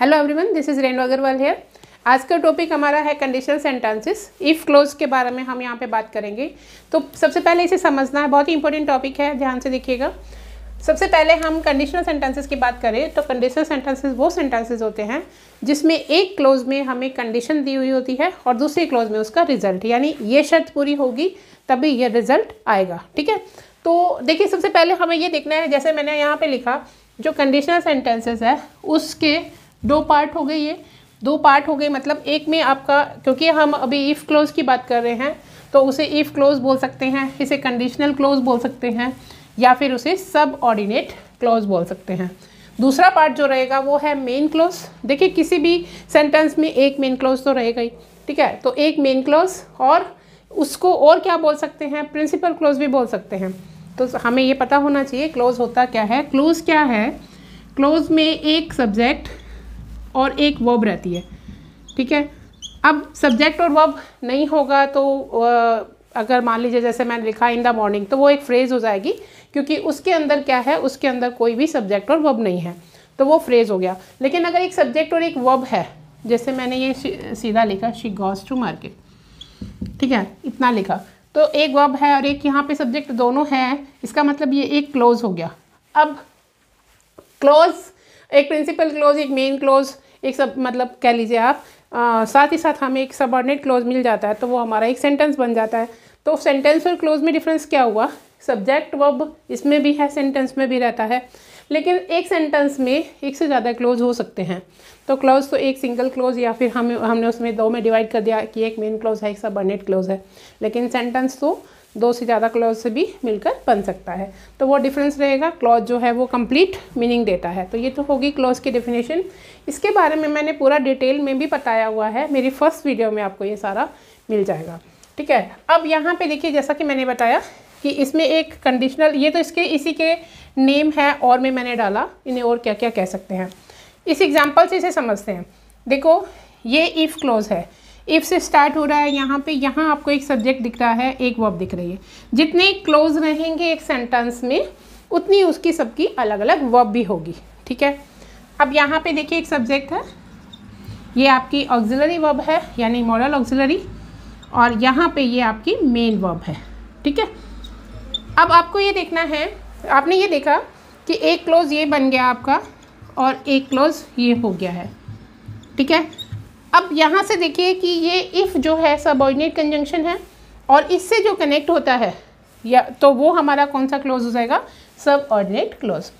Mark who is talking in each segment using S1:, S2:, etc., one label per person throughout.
S1: hello everyone this is Renu Agarwal here आज का topic हमारा है कंडीशन सेंटेंसेस इफ़ क्लोज के बारे में हम यहाँ पे बात करेंगे तो सबसे पहले इसे समझना है बहुत ही इंपॉर्टेंट टॉपिक है ध्यान से देखिएगा सबसे पहले हम कंडीशनल सेंटेंसेस की बात करें तो कंडीशनल सेंटेंसेस वो सेंटेंसेस होते हैं जिसमें एक क्लोज में हमें कंडीशन दी हुई होती है और दूसरे क्लोज में उसका रिजल्ट यानी ये शर्त पूरी होगी तभी यह रिजल्ट आएगा ठीक है तो देखिए सबसे पहले हमें ये देखना है जैसे मैंने यहाँ पर लिखा जो कंडीशनल सेंटेंसेस है उसके दो पार्ट हो गए ये दो पार्ट हो गए मतलब एक में आपका क्योंकि हम अभी इफ़ क्लोज़ की बात कर रहे हैं तो उसे इफ़ क्लोज़ बोल सकते हैं इसे कंडीशनल क्लोज़ बोल सकते हैं या फिर उसे सब ऑर्डिनेट क्लोज़ बोल सकते हैं दूसरा पार्ट जो रहेगा वो है मेन क्लोज देखिए किसी भी सेंटेंस में एक मेन क्लोज तो रहेगा ही ठीक है तो एक मेन क्लोज और उसको और क्या बोल सकते हैं प्रिंसिपल क्लोज भी बोल सकते हैं तो हमें ये पता होना चाहिए क्लोज होता क्या है क्लोज क्या है क्लोज में एक सब्जेक्ट और एक वर्ब रहती है ठीक है अब सब्जेक्ट और वर्ब नहीं होगा तो अगर मान लीजिए जैसे मैंने लिखा इन द मॉर्निंग तो वो एक फ्रेज़ हो जाएगी क्योंकि उसके अंदर क्या है उसके अंदर कोई भी सब्जेक्ट और वर्ब नहीं है तो वो फ्रेज़ हो गया लेकिन अगर एक सब्जेक्ट और एक वर्ब है जैसे मैंने ये सीधा लिखा शी गॉज टू मार्केट ठीक है इतना लिखा तो एक वर्ब है और एक यहाँ पे सब्जेक्ट दोनों हैं इसका मतलब ये एक क्लोज हो गया अब क्लोज एक प्रिंसिपल क्लोज एक मेन क्लोज एक सब मतलब कह लीजिए आप आ, साथ ही साथ हमें एक सबॉर्डिनेट क्लोज मिल जाता है तो वो हमारा एक सेंटेंस बन जाता है तो सेंटेंस और क्लोज में डिफरेंस क्या हुआ सब्जेक्ट वर्ब इसमें भी है सेंटेंस में भी रहता है लेकिन एक सेंटेंस में एक से ज़्यादा क्लोज हो सकते हैं तो क्लोज तो एक सिंगल क्लोज या फिर हम हमने उसमें दो में डिवाइड कर दिया कि एक मेन क्लोज है एक सबर्नेट क्लोज है लेकिन सेंटेंस तो दो से ज़्यादा क्लॉज से भी मिलकर बन सकता है तो वो डिफरेंस रहेगा क्लॉज जो है वो कंप्लीट मीनिंग देता है तो ये तो होगी क्लॉज की डेफिनेशन इसके बारे में मैंने पूरा डिटेल में भी बताया हुआ है मेरी फर्स्ट वीडियो में आपको ये सारा मिल जाएगा ठीक है अब यहाँ पे देखिए जैसा कि मैंने बताया कि इसमें एक कंडीशनल ये तो इसके इसी के नेम है और में मैंने डाला इन्हें और क्या क्या कह सकते हैं इस एग्जाम्पल से इसे समझते हैं देखो ये इफ़ क्लोज़ है इफ़ से स्टार्ट हो रहा है यहाँ पे यहाँ आपको एक सब्जेक्ट दिख रहा है एक वर्ब दिख रही है जितने क्लोज रहेंगे एक सेंटेंस में उतनी उसकी सबकी अलग अलग वर्ब भी होगी ठीक है अब यहाँ पे देखिए एक सब्जेक्ट है ये आपकी ऑक्सिलरी वर्ब है यानी मॉडल ऑक्सिलरी और यहाँ पे ये आपकी मेन वर्ब है ठीक है अब आपको ये देखना है आपने ये देखा कि एक क्लोज ये बन गया आपका और एक क्लोज ये हो गया है ठीक है अब यहाँ से देखिए कि ये इफ़ जो है सबॉर्डिनेट कंजंक्शन है और इससे जो कनेक्ट होता है या तो वो हमारा कौन सा क्लोज हो जाएगा सब ऑर्डिनेट क्लोज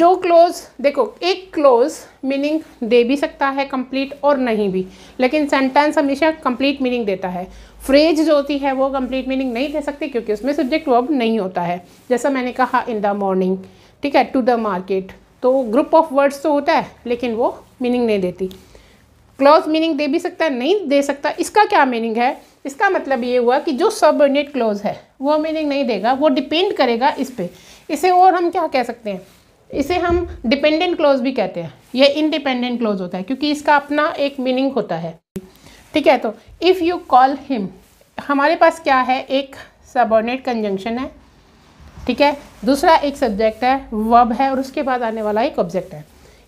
S1: जो क्लोज देखो एक क्लोज मीनिंग दे भी सकता है कंप्लीट और नहीं भी लेकिन सेंटेंस हमेशा कंप्लीट मीनिंग देता है फ्रेज जो होती है वो कंप्लीट मीनिंग नहीं दे सकती क्योंकि उसमें सब्जेक्ट वर्ब नहीं होता है जैसा मैंने कहा इन द मॉर्निंग ठीक है टू द मार्केट तो ग्रुप ऑफ वर्ड्स तो होता है लेकिन वो मीनिंग नहीं देती क्लॉज मीनिंग दे भी सकता है नहीं दे सकता इसका क्या मीनिंग है इसका मतलब ये हुआ कि जो यूनिट क्लॉज है वो मीनिंग नहीं देगा वो डिपेंड करेगा इस पर इसे और हम क्या कह सकते हैं इसे हम डिपेंडेंट क्लॉज भी कहते हैं ये इनडिपेंडेंट क्लॉज होता है क्योंकि इसका अपना एक मीनिंग होता है ठीक है तो इफ़ यू कॉल हिम हमारे पास क्या है एक सबॉर्डिनेट कंजंक्शन है ठीक है दूसरा एक सब्जेक्ट है वर्ब है और उसके बाद आने वाला एक ऑब्जेक्ट है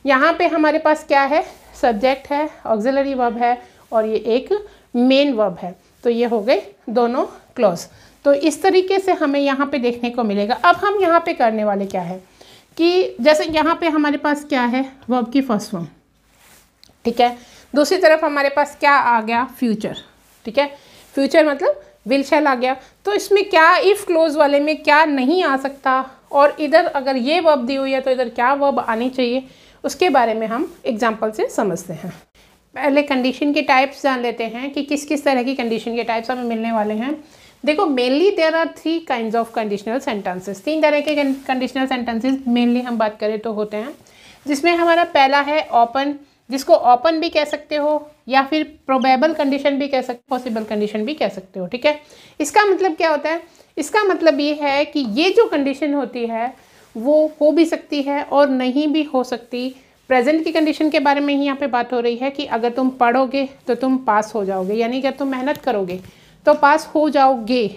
S1: यहाँ पे हमारे पास क्या है सब्जेक्ट है ऑक्जिलरी वर्ब है और ये एक मेन वर्ब है तो ये हो गए दोनों क्लॉज तो इस तरीके से हमें यहाँ पे देखने को मिलेगा अब हम यहाँ पे करने वाले क्या है कि जैसे यहाँ पे हमारे पास क्या है वर्ब की फर्स्ट फॉर्म ठीक है दूसरी तरफ हमारे पास क्या आ गया फ्यूचर ठीक है फ्यूचर मतलब विल शैल आ गया तो इसमें क्या इफ़ क्लोज वाले में क्या नहीं आ सकता और इधर अगर ये वर्ब दी हुई है तो इधर क्या वर्ब आनी चाहिए उसके बारे में हम एग्जाम्पल से समझते हैं पहले कंडीशन के टाइप्स जान लेते हैं कि किस किस तरह की कंडीशन के टाइप्स हमें मिलने वाले हैं देखो mainly there are three kind of conditional sentences तीन तरह के कंडीशनल सेंटेंसेस मेनली हम बात करें तो होते हैं जिसमें हमारा पहला है ओपन जिसको ओपन भी कह सकते हो या फिर प्रोबेबल कंडीशन भी कह सकते पॉसिबल कंडीशन भी कह सकते हो ठीक है इसका मतलब क्या होता है इसका मतलब ये है कि ये जो कंडीशन होती है वो हो भी सकती है और नहीं भी हो सकती प्रेजेंट की कंडीशन के बारे में ही यहाँ पे बात हो रही है कि अगर तुम पढ़ोगे तो तुम पास हो जाओगे यानी कि अगर तुम मेहनत करोगे तो पास हो जाओगे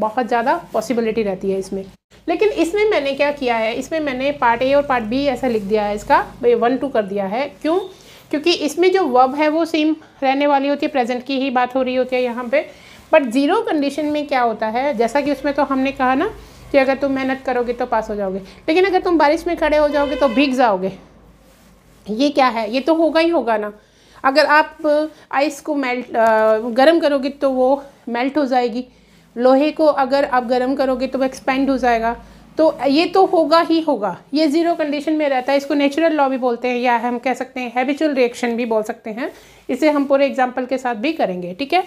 S1: बहुत ज़्यादा पॉसिबिलिटी रहती है इसमें लेकिन इसमें मैंने क्या किया है इसमें मैंने पार्ट ए और पार्ट बी ऐसा लिख दिया है इसका भाई वन टू कर दिया है क्यों क्योंकि इसमें जो वर्ब है वो सेम रहने वाली होती है प्रेजेंट की ही बात हो रही होती है यहाँ पे बट ज़ीरो कंडीशन में क्या होता है जैसा कि उसमें तो हमने कहा ना कि अगर तुम मेहनत करोगे तो पास हो जाओगे लेकिन अगर तुम बारिश में खड़े हो जाओगे तो भीग जाओगे ये क्या है ये तो होगा ही होगा ना अगर आप आइस को मेल्ट गर्म करोगे तो वो मेल्ट हो जाएगी लोहे को अगर आप गर्म करोगे तो वो एक्सपेंड हो जाएगा तो ये तो होगा ही होगा ये ज़ीरो कंडीशन में रहता है इसको नेचुरल लॉ भी बोलते हैं या हम कह सकते हैं हैबिचुअल रिएक्शन भी बोल सकते हैं इसे हम पूरे एग्जाम्पल के साथ भी करेंगे ठीक है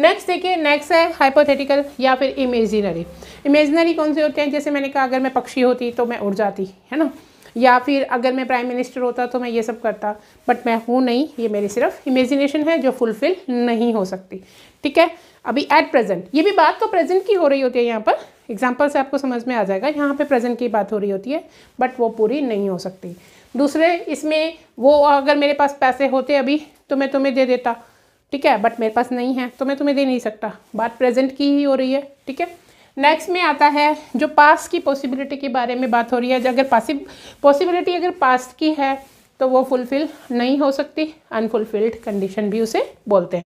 S1: नेक्स्ट देखिए नेक्स्ट है हाइपोथेटिकल या फिर इमेजिनरी इमेजिनरी कौन से होते हैं जैसे मैंने कहा अगर मैं पक्षी होती तो मैं उड़ जाती है ना या फिर अगर मैं प्राइम मिनिस्टर होता तो मैं ये सब करता बट मैं हूँ नहीं ये मेरी सिर्फ इमेजिनेशन है जो फुलफिल नहीं हो सकती ठीक है अभी एट प्रेजेंट ये भी बात तो प्रेजेंट की हो रही होती है यहाँ पर एग्जाम्पल से आपको समझ में आ जाएगा यहाँ पे प्रेजेंट की बात हो रही होती है बट वो पूरी नहीं हो सकती दूसरे इसमें वो अगर मेरे पास पैसे होते अभी तो मैं तुम्हें दे देता ठीक है बट मेरे पास नहीं है तो मैं तुम्हें दे नहीं सकता बात प्रेजेंट की ही हो रही है ठीक है नेक्स्ट में आता है जो पास की पॉसिबिलिटी के बारे में बात हो रही है अगर पासिब पॉसिबिलिटी अगर पास्ट की है तो वो फुलफ़िल नहीं हो सकती अनफुलफिल्ड कंडीशन भी उसे बोलते हैं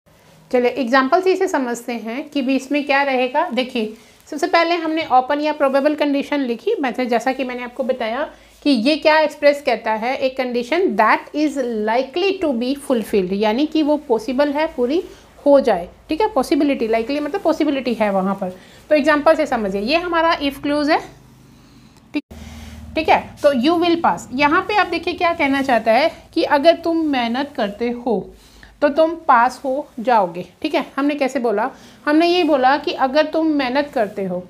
S1: चलिए एग्जाम्पल से इसे समझते हैं कि भी इसमें क्या रहेगा देखिए सबसे पहले हमने ओपन या प्रोबेबल कंडीशन लिखी मैथ जैसा कि मैंने आपको बताया कि ये क्या एक्सप्रेस कहता है एक condition that is likely to be fulfilled यानी कि वो पॉसिबल है पूरी हो जाए ठीक है पॉसिबिलिटी लाइकली मतलब पॉसिबिलिटी है वहाँ पर तो एग्जाम्पल से समझिए ये हमारा इफ़ क्लोज है ठीक ठीक है तो यू विल पास यहाँ पे आप देखिए क्या कहना चाहता है कि अगर तुम मेहनत करते हो तो तुम पास हो जाओगे ठीक है हमने कैसे बोला हमने ये बोला कि अगर तुम मेहनत करते हो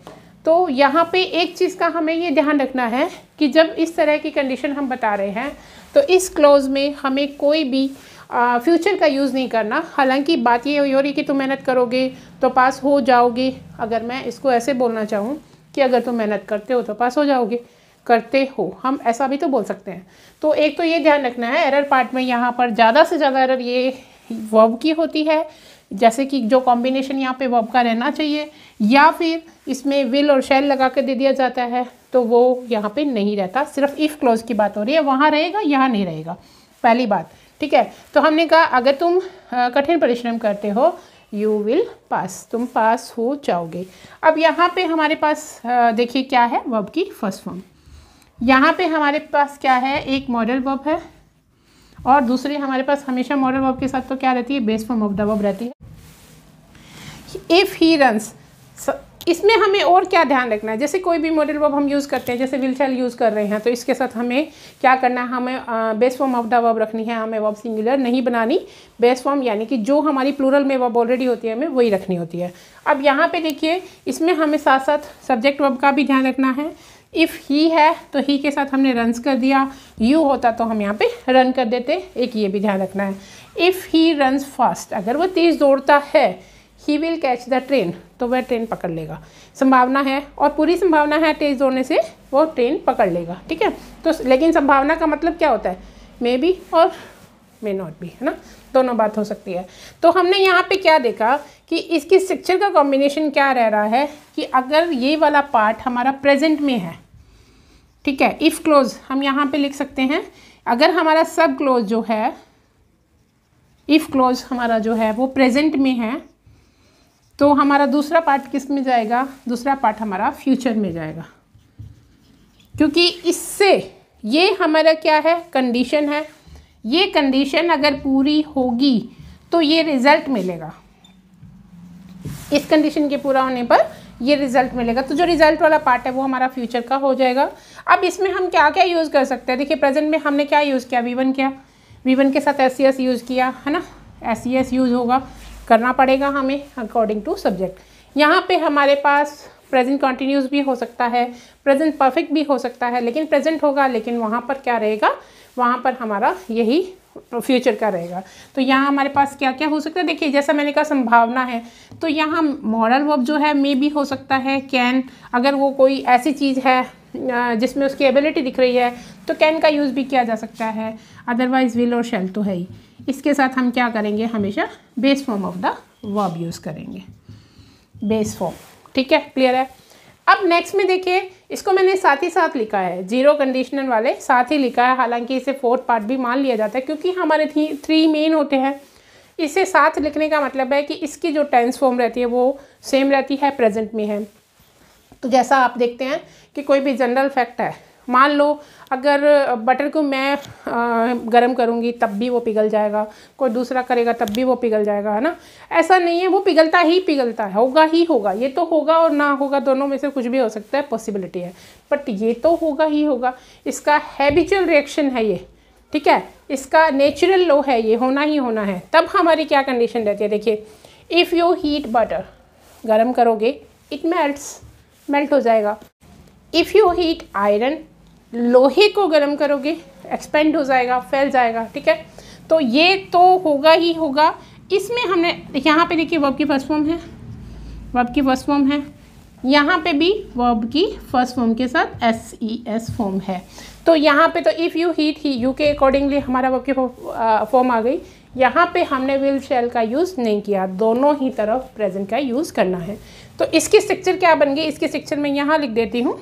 S1: तो यहाँ पे एक चीज़ का हमें ये ध्यान रखना है कि जब इस तरह की कंडीशन हम बता रहे हैं तो इस क्लोज में हमें कोई भी फ्यूचर का यूज़ नहीं करना हालांकि बात ये हो रही कि तुम मेहनत करोगे तो पास हो जाओगे अगर मैं इसको ऐसे बोलना चाहूँ कि अगर तुम मेहनत करते हो तो पास हो जाओगे करते हो हम ऐसा भी तो बोल सकते हैं तो एक तो ये ध्यान रखना है एरर पार्ट में यहाँ पर ज़्यादा से ज़्यादा एरर ये वर्ब की होती है जैसे कि जो कॉम्बिनेशन यहाँ पे वर्ब का रहना चाहिए या फिर इसमें विल और शैल लगा के दे दिया जाता है तो वो यहाँ पे नहीं रहता सिर्फ इफ़ क्लॉज की बात हो रही है वहाँ रहेगा यहाँ नहीं रहेगा पहली बात ठीक है तो हमने कहा अगर तुम कठिन परिश्रम करते हो यू विल पास तुम पास हो जाओगे अब यहाँ पे हमारे पास देखिए क्या है वब की फर्स्ट फॉर्म यहाँ पे हमारे पास क्या है एक मॉडल वब है और दूसरे हमारे पास हमेशा मॉडल वब के साथ तो क्या रहती है base form of the verb रहती है इफ़ ही रंस इसमें हमें और क्या ध्यान रखना है जैसे कोई भी मॉडल वर्ब हम यूज़ करते हैं जैसे विल यूज़ कर रहे हैं तो इसके साथ हमें क्या करना है हमें base form of the verb रखनी है हमें वर्ब सिंगुलर नहीं बनानी बेस फॉर्म यानी कि जो हमारी प्लूरल में वर्ब ऑलरेडी होती है हमें वही रखनी होती है अब यहाँ पर देखिए इसमें हमें साथ साथ सब्जेक्ट वर्ब का भी ध्यान रखना है इफ़ ही है तो ही के साथ हमने रनस कर दिया यू होता तो हम यहाँ पे रन कर देते एक ये भी ध्यान रखना है इफ़ ही रन्स फास्ट अगर वो तेज़ दौड़ता है he will catch the train तो वह ट्रेन पकड़ लेगा संभावना है और पूरी संभावना है तेज़ दौड़ने से वो ट्रेन पकड़ लेगा ठीक है तो लेकिन संभावना का मतलब क्या होता है मे बी और मे नॉट भी है ना दोनों बात हो सकती है तो हमने यहाँ पे क्या देखा कि इसकी स्ट्रक्चर का कॉम्बिनेशन क्या रह रहा है कि अगर ये वाला पार्ट हमारा प्रेजेंट में है ठीक है इफ़ क्लोज हम यहाँ पे लिख सकते हैं अगर हमारा सब क्लोज जो है इफ़ क्लोज हमारा जो है वो प्रेजेंट में है तो हमारा दूसरा पार्ट किस में जाएगा दूसरा पार्ट हमारा फ्यूचर में जाएगा क्योंकि इससे ये हमारा क्या है कंडीशन है ये कंडीशन अगर पूरी होगी तो ये रिज़ल्ट मिलेगा इस कंडीशन के पूरा होने पर ये रिज़ल्ट मिलेगा तो जो रिज़ल्ट वाला पार्ट है वो हमारा फ्यूचर का हो जाएगा अब इसमें हम क्या क्या यूज़ कर सकते हैं देखिए प्रेजेंट में हमने क्या यूज़ किया वी वन किया वी वन के साथ एस यूज़ किया है ना एस यूज़ होगा करना पड़ेगा हमें अकॉर्डिंग टू सब्जेक्ट यहाँ पे हमारे पास प्रेजेंट कॉन्टीन्यूस भी हो सकता है प्रेजेंट परफेक्ट भी हो सकता है लेकिन प्रेजेंट होगा लेकिन वहाँ पर क्या रहेगा वहाँ पर हमारा यही फ्यूचर का रहेगा तो यहाँ हमारे पास क्या क्या हो सकता है देखिए जैसा मैंने कहा संभावना है तो यहाँ मॉडल वर्ब जो है मे भी हो सकता है कैन अगर वो कोई ऐसी चीज़ है जिसमें उसकी एबिलिटी दिख रही है तो कैन का यूज़ भी किया जा सकता है अदरवाइज़ विल और शेल तो है ही इसके साथ हम क्या करेंगे हमेशा base form of the verb use करेंगे बेस फॉर्म ठीक है क्लियर है अब नेक्स्ट में देखिए इसको मैंने साथ ही साथ लिखा है जीरो कंडीशनल वाले साथ ही लिखा है हालांकि इसे फोर्थ पार्ट भी मान लिया जाता है क्योंकि हमारे थ्री मेन होते हैं इसे साथ लिखने का मतलब है कि इसकी जो टेंस फॉर्म रहती है वो सेम रहती है प्रेजेंट में है तो जैसा आप देखते हैं कि कोई भी जनरल फैक्ट है मान लो अगर बटर को मैं गर्म करूँगी तब भी वो पिघल जाएगा कोई दूसरा करेगा तब भी वो पिघल जाएगा है ना ऐसा नहीं है वो पिघलता ही पिघलता है होगा ही होगा ये तो होगा और ना होगा दोनों में से कुछ भी हो सकता है पॉसिबिलिटी है बट ये तो होगा ही होगा इसका हैबिचुअल रिएक्शन है ये ठीक है इसका नेचुरल लो है ये होना ही होना है तब हमारी क्या कंडीशन रहती है देखिए इफ़ यू हीट बटर गर्म करोगे इट मेल्ट्स मेल्ट हो जाएगा इफ़ यू हीट आयरन लोहे को गर्म करोगे एक्सपेंड हो जाएगा फैल जाएगा ठीक है तो ये तो होगा ही होगा इसमें हमने यहाँ पे देखिए वर्ब की फर्स्ट फॉर्म है वर्ब की फर्स्ट फॉर्म है यहाँ पे भी वर्ब की फर्स्ट फॉर्म के साथ एस ई एस फॉर्म है तो यहाँ पे तो if you hit he you के अकॉर्डिंगली हमारा वर्ब की फॉर्म आ गई यहाँ पे हमने विल शेल का यूज़ नहीं किया दोनों ही तरफ प्रेजेंट का यूज़ करना है तो इसकी स्ट्रक्चर क्या बन गई इसकी स्ट्रक्चर में यहाँ लिख देती हूँ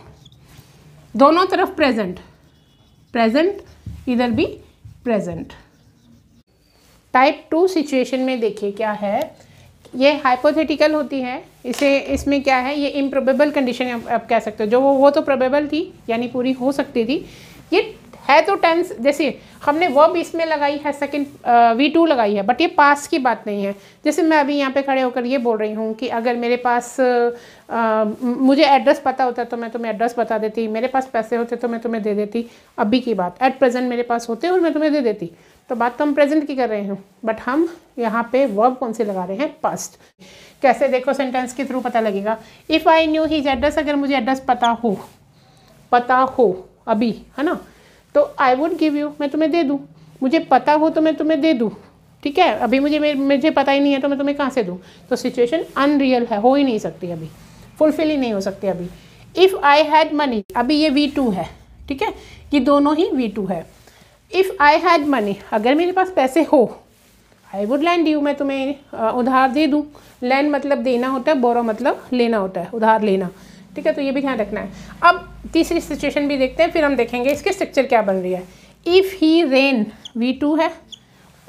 S1: दोनों तरफ प्रेजेंट प्रेजेंट इधर भी प्रेजेंट टाइप टू सिचुएशन में देखिए क्या है ये हाइपोथेटिकल होती है इसे इसमें क्या है ये इम्प्रोबेबल कंडीशन आप, कह सकते हो जो वो वो तो प्रोबेबल थी यानी पूरी हो सकती थी ये है तो टेंस जैसे हमने वर्ब इसमें लगाई है सेकंड वी टू लगाई है बट ये पास की बात नहीं है जैसे मैं अभी यहाँ पे खड़े होकर ये बोल रही हूँ कि अगर मेरे पास आ, मुझे एड्रेस पता होता तो मैं तुम्हें एड्रेस बता देती मेरे पास पैसे होते तो मैं तुम्हें दे देती अभी की बात एट प्रेजेंट मेरे पास होते और मैं तुम्हें दे देती तो बात तो हम प्रेजेंट की कर रहे हैं बट हम यहाँ पे वर्ब कौन से लगा रहे हैं पास्ट कैसे देखो सेंटेंस के थ्रू पता लगेगा if I knew his address अगर मुझे एड्रेस पता हो पता हो अभी है ना तो आई वुड गिव यू मैं तुम्हें दे दूँ मुझे पता हो तो मैं तुम्हें दे दूँ ठीक है अभी मुझे मुझे पता ही नहीं है तो मैं तुम्हें कहाँ से दूँ तो सिचुएशन अनरियल है हो ही नहीं सकती अभी फुलफिल ही नहीं हो सकती अभी इफ़ आई हैड मनी अभी ये वी टू है ठीक है ये दोनों ही वी टू है इफ़ आई हैड मनी अगर मेरे पास पैसे हो आई वुड लैंड यू मैं तुम्हें उधार दे दूँ लैंड मतलब देना होता है बोरो मतलब लेना होता है उधार लेना ठीक है तो ये भी ध्यान रखना है अब तीसरी सिचुएशन भी देखते हैं फिर हम देखेंगे इसके स्ट्रक्चर क्या बन रही है if he ran V two है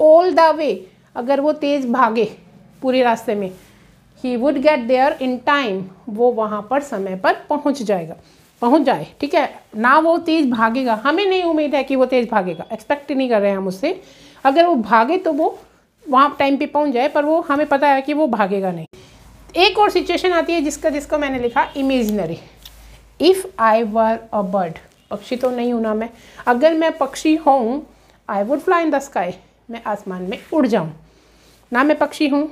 S1: ऑल द वे अगर वो तेज़ भागे पूरे रास्ते में he would get there in time वो वहाँ पर समय पर पहुँच जाएगा पहुँच जाए ठीक है ना वो तेज़ भागेगा हमें नहीं उम्मीद है कि वो तेज़ भागेगा एक्सपेक्ट नहीं कर रहे हैं हम उससे अगर वो भागे तो वो वहाँ टाइम पे पहुँच जाए पर वो हमें पता है कि वो भागेगा नहीं एक और सिचुएशन आती है जिसका जिसको मैंने लिखा imaginary if I were a bird पक्षी तो नहीं हूँ ना मैं अगर मैं पक्षी हूँ I would fly in the sky मैं आसमान में उड़ जाऊँ ना मैं पक्षी हूँ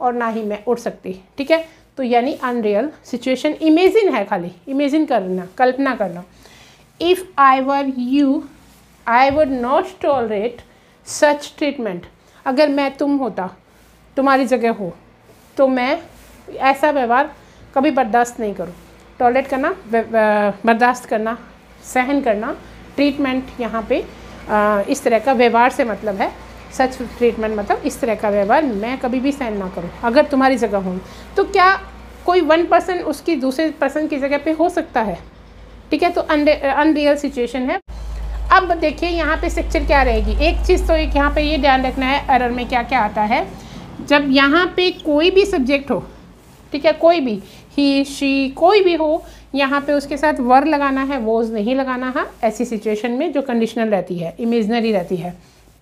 S1: और ना ही मैं उड़ सकती ठीक है तो यानी अनरियल सिचुएशन इमेजिन है खाली इमेजिन करना कल्पना करना if I were you I would not tolerate such treatment अगर मैं तुम होता तुम्हारी जगह हो तो मैं ऐसा व्यवहार कभी बर्दाश्त नहीं करो टॉयलेट करना बर्दाश्त करना सहन करना ट्रीटमेंट यहाँ पे इस तरह का व्यवहार से मतलब है सच ट्रीटमेंट मतलब इस तरह का व्यवहार मैं कभी भी सहन ना करूँ अगर तुम्हारी जगह हूँ तो क्या कोई वन पर्सन उसकी दूसरे पर्सन की जगह पे हो सकता है ठीक है तो अनरियल सिचुएशन है अब देखिए यहाँ पे स्ट्रक्चर क्या रहेगी एक चीज़ तो एक यहाँ पे ये ध्यान रखना है एरर में क्या क्या आता है जब यहाँ पे कोई भी सब्जेक्ट हो ठीक है कोई भी ही शी कोई भी हो यहाँ पे उसके साथ वर लगाना है वोज नहीं लगाना है ऐसी सिचुएशन में जो कंडीशनल रहती है इमेजनरी रहती है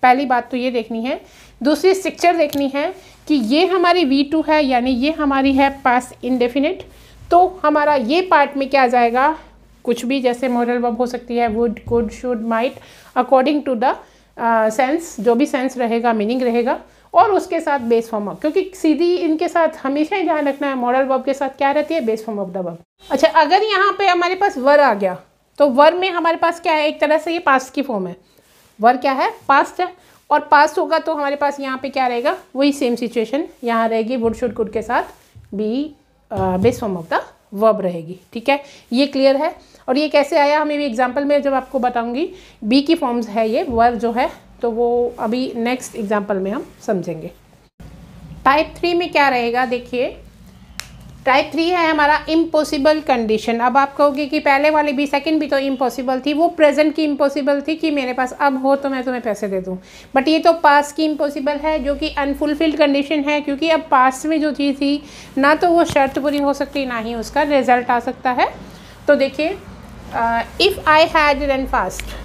S1: पहली बात तो ये देखनी है दूसरी सिक्चर देखनी है कि ये हमारी वी टू है यानी ये हमारी है पास इनडेफिनेट तो हमारा ये पार्ट में क्या आ जाएगा कुछ भी जैसे मॉडल वर्ब हो सकती है would could should might according to the sense जो भी सेंस रहेगा मीनिंग रहेगा और उसके साथ बेस फॉर्म ऑफ क्योंकि सीधी इनके साथ हमेशा ही ध्यान रखना है मॉडल वर्ब के साथ क्या रहती है base form of the verb अच्छा अगर यहाँ पे हमारे पास वर आ गया तो वर में हमारे पास क्या है एक तरह से ये पास्ट की फॉर्म है वर क्या है पास्ट है और पास्ट होगा तो हमारे पास यहाँ पे क्या रहेगा वही सेम सिचुएशन यहाँ रहेगी वुड शुड कुड के साथ be base form of the verb रहेगी ठीक है ये क्लियर है और ये कैसे आया हमें भी एग्जाम्पल में जब आपको बताऊंगी बी की फॉर्म्स है ये वर्ब जो है तो वो अभी नेक्स्ट एग्जाम्पल में हम समझेंगे टाइप थ्री में क्या रहेगा देखिए टाइप थ्री है हमारा इम्पॉसिबल कंडीशन अब आप कहोगे कि पहले वाली भी सेकंड भी तो इम्पॉसिबल थी वो प्रेजेंट की इम्पॉसिबल थी कि मेरे पास अब हो तो मैं तुम्हें पैसे दे दूँ बट ये तो पास की इम्पॉसिबल है जो कि अनफुलफिल्ड कंडीशन है क्योंकि अब पास में जो चीज़ थी ना तो वो शर्त पूरी हो सकती ना ही उसका रिजल्ट आ सकता है तो देखिए if I had run fast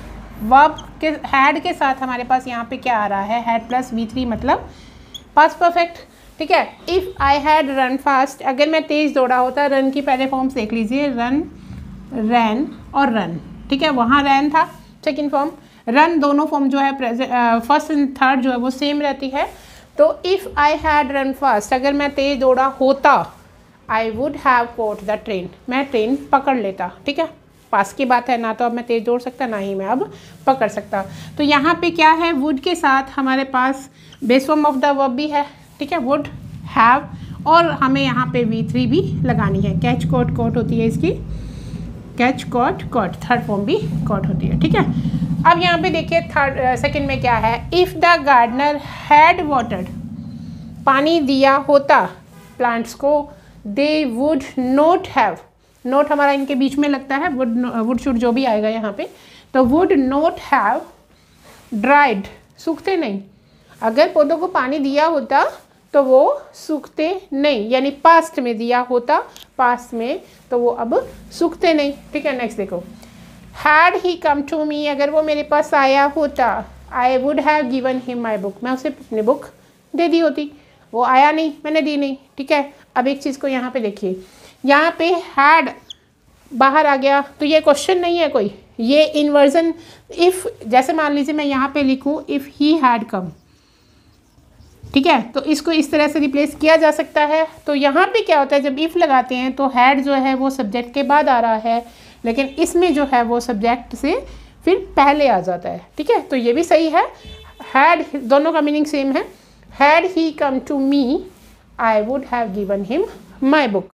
S1: verb के हैड के साथ हमारे पास यहाँ पे क्या आ रहा है हैड प्लस वी थ्री मतलब पास परफेक्ट ठीक है if I had run fast अगर मैं तेज़ दौड़ा होता रन की पहले फॉर्म्स देख लीजिए रन रैन और रन ठीक है वहाँ रैन था सेकेंड फॉर्म रन दोनों फॉर्म जो है फर्स्ट एंड थर्ड जो है वो सेम रहती है तो if I had run fast अगर मैं तेज़ दौड़ा होता I would have caught the train मैं ट्रेन पकड़ लेता ठीक है पास की बात है ना तो अब मैं तेज़ दौड़ सकता ना ही मैं अब पकड़ सकता तो यहाँ पे क्या है वुड के साथ हमारे पास बेसवम ऑफ द वर्ब भी है ठीक है वुड हैव और हमें यहाँ पे वी थ्री भी लगानी है कैच कॉट कॉट होती है इसकी catch caught caught third form भी कॉट होती है ठीक है अब यहाँ पे देखिए थर्ड सेकेंड में क्या है if the gardener had water पानी दिया होता प्लांट्स को they would not have not हमारा इनके बीच में लगता है वुड वुड शुड जो भी आएगा यहाँ पे तो वुड नोट हैव ड्राइड सूखते नहीं अगर पौधों को पानी दिया होता तो वो सूखते नहीं यानी पास्ट में दिया होता पास्ट में तो वो अब सूखते नहीं ठीक है नेक्स्ट देखो हैड ही कम टू मी अगर वो मेरे पास आया होता I would have given him my book मैं उसे अपनी बुक दे दी होती वो आया नहीं मैंने दी नहीं ठीक है अब एक चीज़ को यहाँ पे देखिए यहाँ पे हैड बाहर आ गया तो ये क्वेश्चन नहीं है कोई ये इन्वर्जन इफ़ जैसे मान लीजिए मैं यहाँ पे लिखूँ इफ़ ही हैड कम ठीक है तो इसको इस तरह से रिप्लेस किया जा सकता है तो यहाँ पे क्या होता है जब इफ़ लगाते हैं तो हैड जो है वो सब्जेक्ट के बाद आ रहा है लेकिन इसमें जो है वो सब्जेक्ट से फिर पहले आ जाता है ठीक है तो ये भी सही है हैड दोनों का मीनिंग सेम है had he come to me I would have given him my book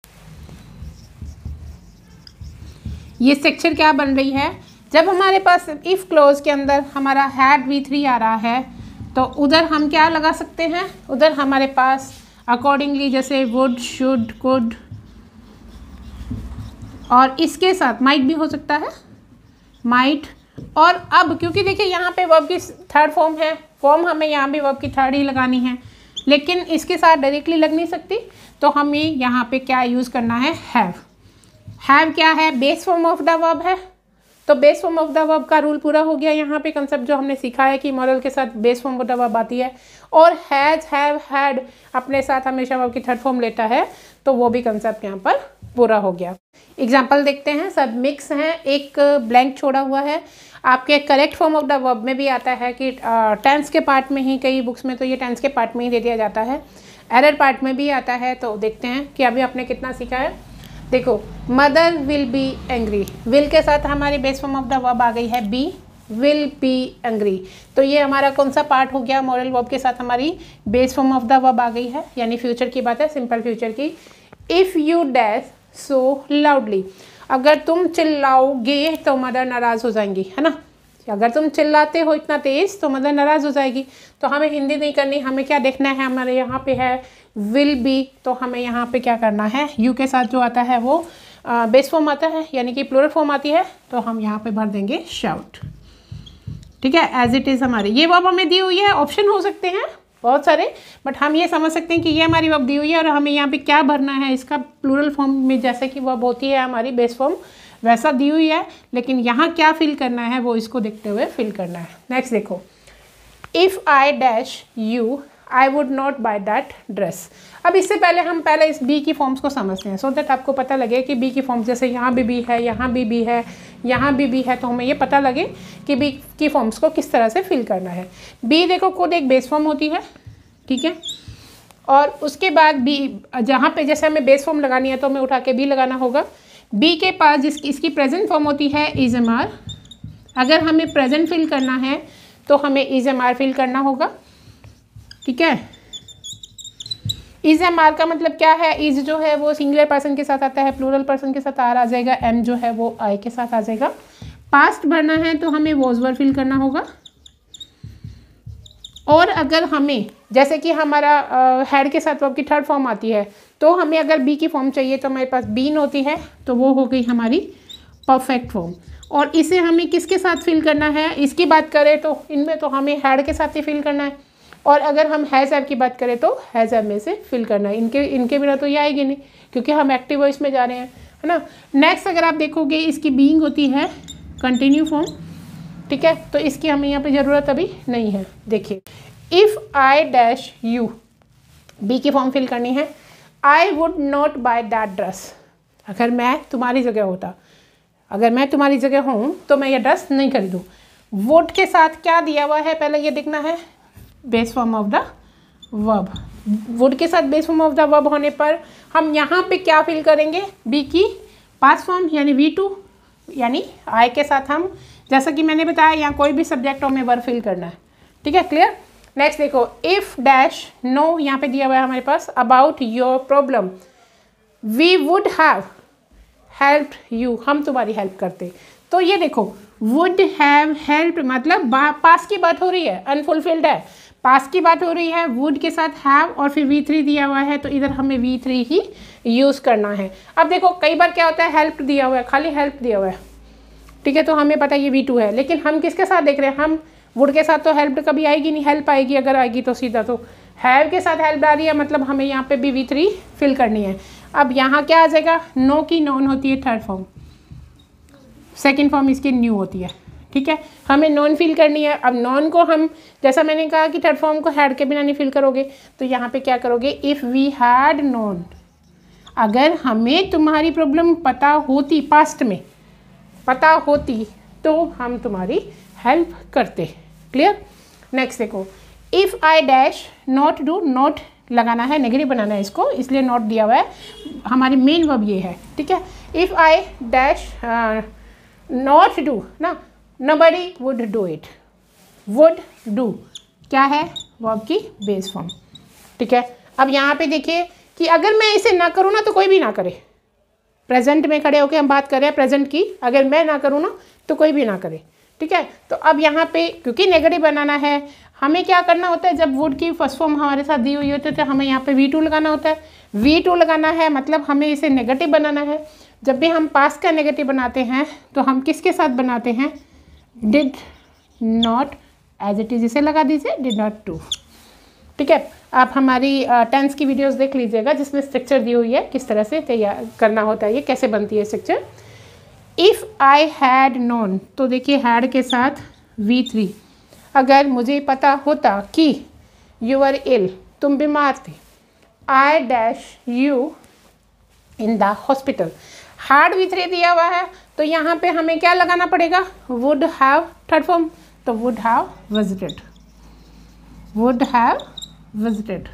S1: ये सेक्शन क्या बन रही है जब हमारे पास इफ़ क्लोज के अंदर हमारा हैड वी थ्री आ रहा है तो उधर हम क्या लगा सकते हैं उधर हमारे पास अकॉर्डिंगली जैसे वुड शुड कुड और इसके साथ माइट भी हो सकता है माइट और अब क्योंकि देखिए यहाँ पे वर्ब की थर्ड फॉर्म है फॉर्म हमें यहाँ भी वर्ब की थर्ड ही लगानी है लेकिन इसके साथ डायरेक्टली लग नहीं सकती तो हमें यहाँ पे क्या यूज़ करना है हैव हैव क्या है base form of the verb है तो base form of the verb का रूल पूरा हो गया यहाँ पे कंसेप्ट जो हमने सीखा है कि मॉडल के साथ base form of the verb आती है और हैज हैव हैड अपने साथ हमेशा वर्ब की थर्ड फॉर्म लेता है तो वो भी कंसेप्ट यहाँ पर पूरा हो गया एग्जाम्पल देखते हैं सब मिक्स हैं एक ब्लैंक छोड़ा हुआ है आपके correct form of the verb में भी आता है कि टेंस के पार्ट में ही कई बुक्स में तो ये टेंस के पार्ट में ही दे दिया जाता है एरर पार्ट में भी आता है तो देखते हैं कि अभी आपने कितना सीखा है देखो mother will be angry will के साथ हमारी base form of the verb आ गई है बी विल बी एंग्री तो ये हमारा कौन सा पार्ट हो गया मॉरल वर्ब के साथ हमारी base form of the verb आ गई है यानी फ्यूचर की बात है सिंपल फ्यूचर की if you dash so loudly अगर तुम चिल्लाओगे तो मदर नाराज़ हो जाएंगी है ना कि अगर तुम चिल्लाते हो इतना तेज़ तो मदर नाराज़ हो जाएगी तो हमें हिंदी नहीं करनी हमें क्या देखना है हमारे यहाँ पे है विल बी तो हमें यहाँ पे क्या करना है यू के साथ जो आता है वो बेस फॉर्म आता है यानी कि प्लोरल फॉर्म आती है तो हम यहाँ पे भर देंगे शाउट ठीक है एज इट इज़ हमारे ये वर्ब हमें दी हुई है ऑप्शन हो सकते हैं बहुत सारे बट हम ये समझ सकते हैं कि ये हमारी वर्ब दी हुई है और हमें यहाँ पे क्या भरना है इसका प्लूरल फॉर्म में जैसे कि वर्ब होती है हमारी बेस फॉर्म वैसा दी हुई है लेकिन यहाँ क्या फिल करना है वो इसको देखते हुए फिल करना है नेक्स्ट देखो if I dash you I would not buy that dress अब इससे पहले हम पहले इस बी की फॉर्म्स को समझते हैं सो so दैट आपको पता लगे कि बी की फॉर्म्स जैसे यहाँ भी बी है यहाँ भी बी है यहाँ भी बी है तो हमें ये पता लगे कि बी की फॉर्म्स को किस तरह से फिल करना है बी देखो खुद एक बेस फॉर्म होती है ठीक है और उसके बाद बी जहाँ पे जैसे हमें बेस फॉर्म लगानी है तो हमें उठा के बी लगाना होगा बी के पास जिस इसकी प्रेजेंट फॉर्म होती है इज एम आर अगर हमें प्रेजेंट फिल करना है तो हमें इज एम आर फिल करना होगा ठीक है इज एम आर का मतलब क्या है इज जो है वो सिंगुलर पर्सन के साथ आता है प्लूरल पर्सन के साथ आर आ जाएगा एम जो है वो आई के साथ आ जाएगा पास्ट भरना है तो हमें वोजवर फिल करना होगा और अगर हमें जैसे कि हमारा हेड के साथ वर्ब की थर्ड फॉर्म आती है तो हमें अगर बी की फॉर्म चाहिए तो हमारे पास बीन होती है तो वो हो गई हमारी परफेक्ट फॉर्म और इसे हमें किसके साथ फिल करना है इसकी बात करें तो इनमें तो हमें हैड के साथ ही फिल करना है और अगर हम हैज़ ऐप की बात करें तो हैज़ ऐप में से फिल करना है इनके इनके बिना तो ये आएगी नहीं क्योंकि हम एक्टिव वॉइस में जा रहे हैं है ना नेक्स्ट अगर आप देखोगे इसकी बींग होती है कंटिन्यू फॉर्म ठीक है तो इसकी हमें यहाँ पे ज़रूरत अभी नहीं है देखिए if I dash you be की फॉर्म फिल करनी है I would not buy that dress अगर मैं तुम्हारी जगह होता अगर मैं तुम्हारी जगह हूँ तो मैं ये ड्रेस नहीं खरीदूँ वोट के साथ क्या दिया हुआ है पहले ये देखना है base form of the verb would के साथ base form of the verb होने पर हम यहाँ पे क्या फील करेंगे बी की पास फॉर्म यानी वी टू यानी आई के साथ हम जैसा कि मैंने बताया यहाँ कोई भी सब्जेक्ट हमें वर्ब फिल करना है ठीक है क्लियर नेक्स्ट देखो इफ़ डैश नो यहाँ पे दिया हुआ है हमारे पास about your problem we would have help you हम तुम्हारी हेल्प करते तो ये देखो वुड हैव हेल्प मतलब पास की बात हो रही है अनफुलफिल्ड है पास की बात हो रही है वुड के साथ हैव और फिर वी थ्री दिया हुआ है तो इधर हमें वी थ्री ही यूज़ करना है अब देखो कई बार क्या होता है हेल्प दिया हुआ है खाली हेल्प दिया हुआ है ठीक है तो हमें पता है ये वी टू है लेकिन हम किसके साथ देख रहे हैं हम वुड के साथ तो हेल्प कभी आएगी नहीं हेल्प आएगी अगर आएगी तो सीधा तो हैव के साथ हेल्प डाली है मतलब हमें यहाँ पे भी वी थ्री फिल करनी है अब यहाँ क्या आ जाएगा नो की नॉन होती है थर्ड फॉर्म सेकेंड फॉर्म इसकी न्यू होती है ठीक है हमें नॉन फिल करनी है अब नॉन को हम जैसा मैंने कहा कि थर्ड फॉर्म को हैड के बिना नहीं फिल करोगे तो यहाँ पे क्या करोगे इफ़ वी हैड नॉन अगर हमें तुम्हारी प्रॉब्लम पता होती पास्ट में पता होती तो हम तुम्हारी हेल्प करते क्लियर नेक्स्ट देखो if I dash not do not लगाना है नेगेटिव बनाना है इसको इसलिए नॉट दिया हुआ है हमारी मेन वर्ब ये है ठीक है if I dash not do ना nobody would do it would do क्या है वर्ब की बेस फॉर्म ठीक है अब यहाँ पे देखिए कि अगर मैं इसे ना करूँ ना तो कोई भी ना करे प्रेजेंट में खड़े होके हम बात कर रहे हैं प्रेजेंट की अगर मैं ना करूँ ना तो कोई भी ना करे ठीक है तो अब यहाँ पे क्योंकि नेगेटिव बनाना है हमें क्या करना होता है जब वुड की फर्स्ट फॉर्म हमारे साथ दी हुई होती है तो हमें यहाँ पे वी टू लगाना होता है वी टू लगाना है मतलब हमें इसे नेगेटिव बनाना है जब भी हम पास का नेगेटिव बनाते हैं तो हम किसके साथ बनाते हैं did not as it is इसे लगा दीजिए डिड नॉट टू ठीक है आप हमारी टेंस की वीडियोज देख लीजिएगा जिसमें स्ट्रक्चर दी हुई है किस तरह से तैयार करना होता है ये कैसे बनती है structure if I had known तो देखिए हैड के साथ वी थ्री अगर मुझे पता होता कि यू आर इल तुम बीमार थे I dash you in the hospital had V three दिया हुआ है तो यहाँ पे हमें क्या लगाना पड़ेगा वुड हैव थर्ड फॉर्म तो would have visited would have visited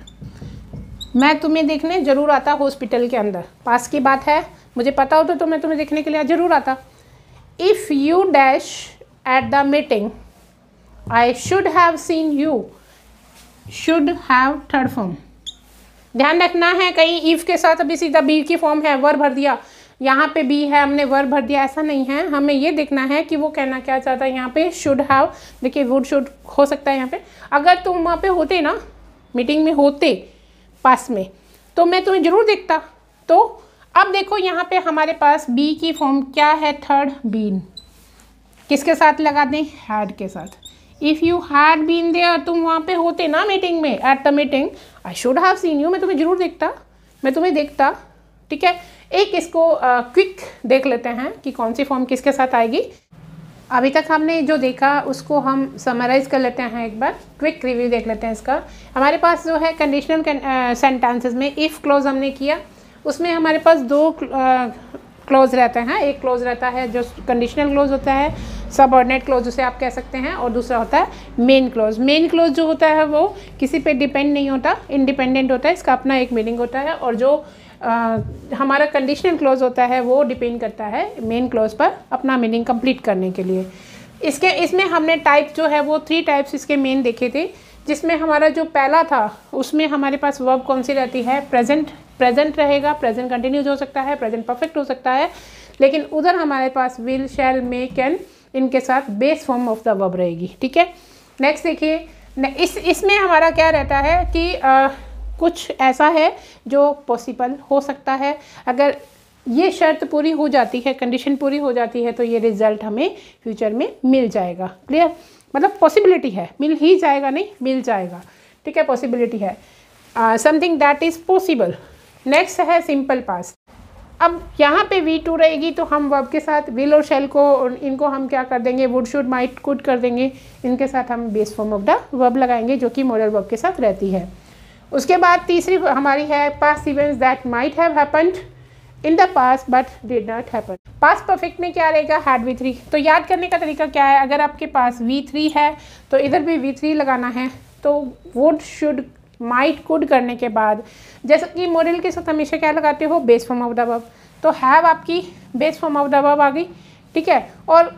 S1: मैं तुम्हें देखने ज़रूर आता हॉस्पिटल के अंदर पास की बात है मुझे पता होता तो, तो मैं तुम्हें देखने के लिए ज़रूर आता if you dash at the meeting I should have seen you should have third form ध्यान रखना है कहीं इफ़ के साथ अभी सीधा बी की फॉर्म है वर भर दिया यहाँ पे बी है हमने वर भर दिया ऐसा नहीं है हमें ये देखना है कि वो कहना क्या चाहता है यहाँ पे शुड हैव देखिए वुड शुड हो सकता है यहाँ पे अगर तुम वहाँ पे होते ना मीटिंग में होते पास में तो मैं तुम्हें ज़रूर देखता तो अब देखो यहाँ पे हमारे पास बी की फॉर्म क्या है थर्ड बीन किसके साथ लगा दें हैड के साथ इफ़ यू हैड बीन और तुम वहाँ पे होते ना मीटिंग में at the meeting I should have seen you मैं तुम्हें ज़रूर देखता मैं तुम्हें देखता ठीक है एक इसको क्विक uh, देख लेते हैं कि कौन सी फॉर्म किसके साथ आएगी अभी तक हमने जो देखा उसको हम समराइज़ कर लेते हैं एक बार क्विक रिव्यू देख लेते हैं इसका हमारे पास जो है कंडीशनल सेंटेंसेस में इफ़ क्लोज हमने किया उसमें हमारे पास दो क्लोज रहते हैं एक क्लोज रहता है जो कंडीशनल क्लोज होता है सब ऑर्डिनेट क्लोज उसे आप कह सकते हैं और दूसरा होता है मेन क्लोज मेन क्लोज जो होता है वो किसी पे डिपेंड नहीं होता इंडिपेंडेंट होता है इसका अपना एक मीनिंग होता है और जो आ, हमारा कंडीशनल क्लोज होता है वो डिपेंड करता है मेन क्लोज पर अपना मीनिंग कंप्लीट करने के लिए इसके इसमें हमने टाइप जो है वो थ्री टाइप्स इसके मेन देखे थे जिसमें हमारा जो पहला था उसमें हमारे पास वर्ब कौन सी रहती है प्रेजेंट प्रेजेंट रहेगा प्रेजेंट कंटिन्यूज हो सकता है प्रेजेंट परफेक्ट हो सकता है लेकिन उधर हमारे पास विल शैल मे कैन इनके साथ base form of the verb रहेगी ठीक है नेक्स्ट देखिए इस इसमें हमारा क्या रहता है कि आ, कुछ ऐसा है जो पॉसिबल हो सकता है अगर ये शर्त पूरी हो जाती है कंडीशन पूरी हो जाती है तो ये रिज़ल्ट हमें फ्यूचर में मिल जाएगा क्लियर मतलब पॉसिबिलिटी है मिल ही जाएगा नहीं मिल जाएगा ठीक है पॉसिबिलिटी है something that is possible next है सिंपल पास्ट अब यहाँ पे वी टू रहेगी तो हम वर्ब के साथ विल और शेल को इनको हम क्या कर देंगे वुड शुड माइट कुड कर देंगे इनके साथ हम base form of the verb लगाएंगे जो कि मॉडल वर्ब के साथ रहती है उसके बाद तीसरी हमारी है past events that might have happened in the past but did not happen past perfect में क्या रहेगा हैड वी थ्री तो याद करने का तरीका क्या है अगर आपके पास वी थ्री है तो इधर भी वी थ्री लगाना है तो वुड शुड माइट कुड करने के बाद जैसा कि मोरल के साथ हमेशा क्या लगाते हो base form of the verb तो हैव आपकी base form of the verb आ गई ठीक है और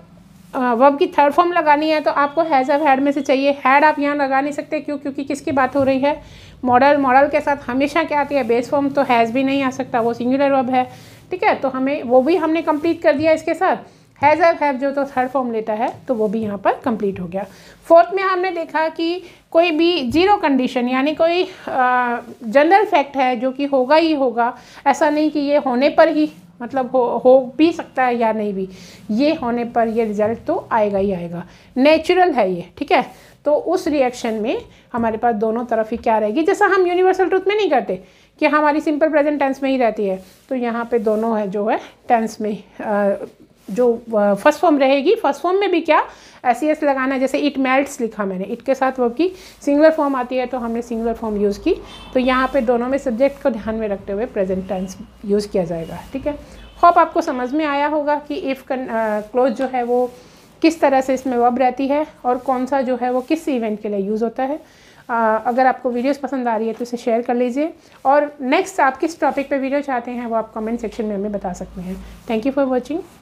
S1: वर्ब की थर्ड फॉर्म लगानी है तो आपको हैज़ ऑफ हैड में से चाहिए हैड आप यहाँ लगा नहीं सकते क्यों क्योंकि किसकी बात हो रही है मॉडल मॉडल के साथ हमेशा क्या आती है बेस फॉर्म तो हैज़ भी नहीं आ सकता वो सिंगुलर वर्ब है ठीक है तो हमें वो भी हमने कंप्लीट कर दिया इसके साथ हैज़ हैव हैव जो तो थर्ड फॉर्म लेता है तो वो भी यहाँ पर कंप्लीट हो गया फोर्थ में हमने देखा कि कोई भी जीरो कंडीशन यानी कोई जनरल फैक्ट है जो कि होगा ही होगा ऐसा नहीं कि ये होने पर ही मतलब हो हो भी सकता है या नहीं भी ये होने पर ये रिजल्ट तो आएगा ही आएगा नेचुरल है ये ठीक है तो उस रिएक्शन में हमारे पास दोनों तरफ ही क्या रहेगी जैसा हम यूनिवर्सल ट्रूथ में नहीं करते कि हमारी सिंपल प्रेजेंट टेंस में ही रहती है तो यहाँ पे दोनों है जो है टेंस में जो फर्स्ट फॉर्म रहेगी फर्स्ट फॉर्म में भी क्या एस सी एस लगाना है जैसे इट मेल्ट्स लिखा मैंने इट के साथ वर्ब की सिंगुलर फॉर्म आती है तो हमने सिंगुलर फॉर्म यूज़ की तो यहाँ पे दोनों में सब्जेक्ट को ध्यान में रखते हुए प्रेजेंट टेंस यूज़ किया जाएगा ठीक है होप आपको समझ में आया होगा कि इफ़ क्लोज जो है वो किस तरह से इसमें वब रहती है और कौन सा जो है वो किस इवेंट के लिए यूज़ होता है आ, अगर आपको वीडियोस पसंद आ रही है तो इसे शेयर कर लीजिए और नेक्स्ट आप किस टॉपिक पे वीडियो चाहते हैं वो आप कमेंट सेक्शन में हमें बता सकते हैं थैंक यू फॉर वॉचिंग